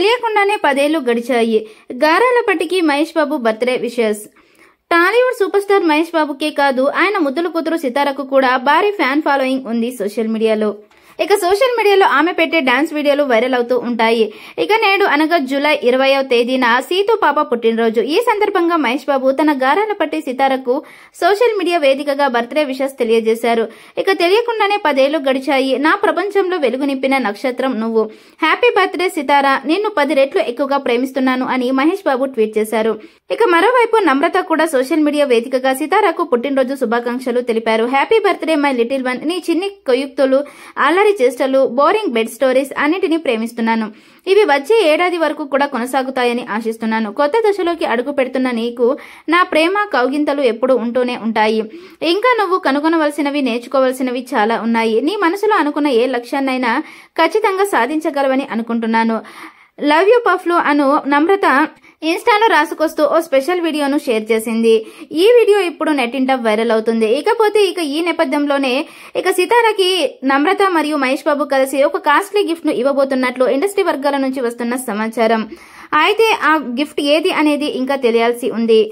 తెలియకుండానే పదేళ్లు గడిచాయి గారాలపటికి Mahesh Babu birthday wishes Tollywood super star Mahesh బాబుకే కాదు ఆయన ముద్దుల కూతురు సితారకు కూడా భారీ ఫ్యాన్ ఫాలోయింగ్ ఉంది సోషల్ మీడియాలో ఇక సోషల్ మీడియాలో ఆమె పెట్టే డాన్స్ వీడియోలు వైరల్ అవుతూ ఉంటాయి ఇక నేడు అనగా జూలై ఇరవయో తేదీన సీతు పాప పుట్టినరోజు ఈ సందర్భంగా మహేష్ బాబు తన గారాన్ని పట్టి సితారకు సోషల్ మీడియా వేదికగా బర్త్డే విషస్ తెలియజేశారు ఇక తెలియకుండానే పదేళ్లు గడిచాయి నా ప్రపంచంలో వెలుగు నింపిన నక్షత్రం నువ్వు హ్యాపీ బర్త్డే సితారా నిన్ను పది రెట్లు ఎక్కువగా ప్రేమిస్తున్నాను అని మహేష్ బాబు ట్వీట్ చేశారు ఇక మరోవైపు నమ్రత కూడా సోషల్ మీడియా వేదికగా సితారాకు పుట్టినరోజు శుభాకాంక్షలు తెలిపారు happy birthday my little one నీ చిన్ని కొయుక్తులు అల్లరి భారీ చేష్టలు బోరింగ్ బెడ్ స్టోరీస్ అన్నింటినీ ప్రేమిస్తున్నాను ఇవి వచ్చే ఏడాది వరకు కూడా కొనసాగుతాయని ఆశిస్తున్నాను కొత్త దశలోకి అడుగు పెడుతున్న నీకు నా ప్రేమ కౌగింతలు ఎప్పుడు ఉంటూనే ఉంటాయి ఇంకా నువ్వు కనుగొనవలసినవి నేర్చుకోవలసినవి చాలా ఉన్నాయి నీ మనసులో అనుకున్న ఏ లక్ష్యాన్నైనా ఖచ్చితంగా సాధించగలవని అనుకుంటున్నాను లవ్ యూ పఫ్లు అను నమ్రత ఇన్స్టాలో రాసుకొస్తూ ఓ స్పెషల్ వీడియోను షేర్ చేసింది ఈ వీడియో ఇప్పుడు నెట్ వైరల్ అవుతుంది ఇకపోతే ఇక ఈ నేపథ్యంలోనే ఇక సితారాకి నమ్రత మరియు మహేష్ బాబు కలిసి ఒక కాస్ట్లీ గిఫ్ట్ ను ఇవ్వబోతున్నట్లు ఇండస్ట్రీ వర్గాల నుంచి వస్తున్న సమాచారం అయితే ఆ గిఫ్ట్ ఏది అనేది ఇంకా తెలియాల్సి ఉంది